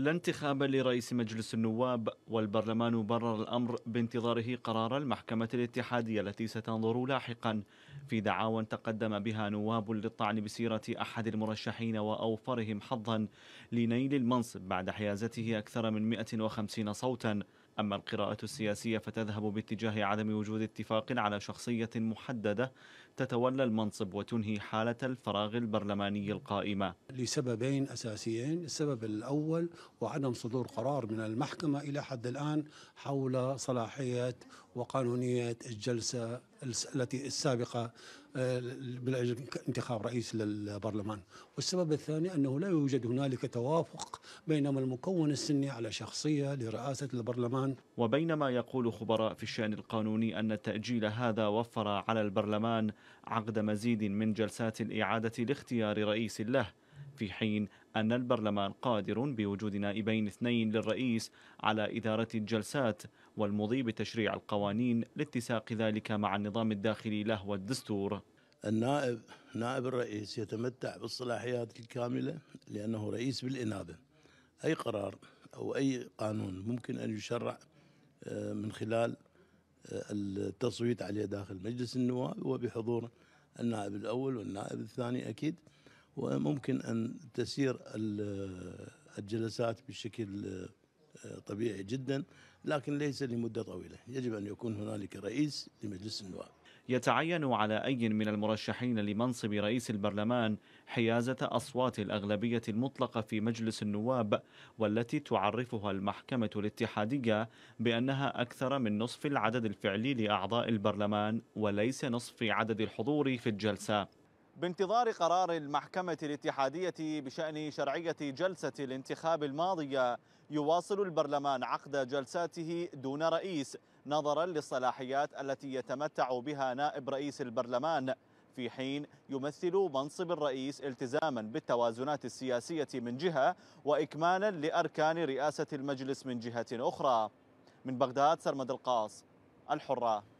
لا انتخاب لرئيس مجلس النواب والبرلمان برر الأمر بانتظاره قرار المحكمة الاتحادية التي ستنظر لاحقا في دعاوى تقدم بها نواب للطعن بسيرة أحد المرشحين وأوفرهم حظا لنيل المنصب بعد حيازته أكثر من 150 صوتا أما القراءة السياسية فتذهب باتجاه عدم وجود اتفاق على شخصية محددة تتولى المنصب وتنهي حالة الفراغ البرلماني القائمة لسببين أساسيين السبب الأول وعدم صدور قرار من المحكمة إلى حد الآن حول صلاحية وقانونية الجلسة التي السابقة من آه، أجل انتخاب رئيس للبرلمان والسبب الثاني أنه لا يوجد هنالك توافق بينما المكون السني على شخصية لرئاسة البرلمان وبينما يقول خبراء في الشأن القانوني أن التأجيل هذا وفر على البرلمان عقد مزيد من جلسات الإعادة لاختيار رئيس له في حين أن البرلمان قادر بوجود نائبين اثنين للرئيس على إدارة الجلسات والمضي بتشريع القوانين لاتساق ذلك مع النظام الداخلي له والدستور النائب نائب الرئيس يتمتع بالصلاحيات الكاملة لأنه رئيس بالإنابة أي قرار أو أي قانون ممكن أن يشرع آه، من خلال آه، التصويت عليه داخل مجلس النواب وبحضور النائب الأول والنائب الثاني أكيد وممكن أن تسير الجلسات بشكل آه، طبيعي جدا لكن ليس لمدة طويلة يجب أن يكون هنالك رئيس لمجلس النواب يتعين على أي من المرشحين لمنصب رئيس البرلمان حيازة أصوات الأغلبية المطلقة في مجلس النواب والتي تعرفها المحكمة الاتحادية بأنها أكثر من نصف العدد الفعلي لأعضاء البرلمان وليس نصف عدد الحضور في الجلسة بانتظار قرار المحكمة الاتحادية بشأن شرعية جلسة الانتخاب الماضية يواصل البرلمان عقد جلساته دون رئيس نظرا للصلاحيات التي يتمتع بها نائب رئيس البرلمان في حين يمثل منصب الرئيس التزاما بالتوازنات السياسية من جهة وإكمالا لأركان رئاسة المجلس من جهة أخرى من بغداد سرمد القاص الحرة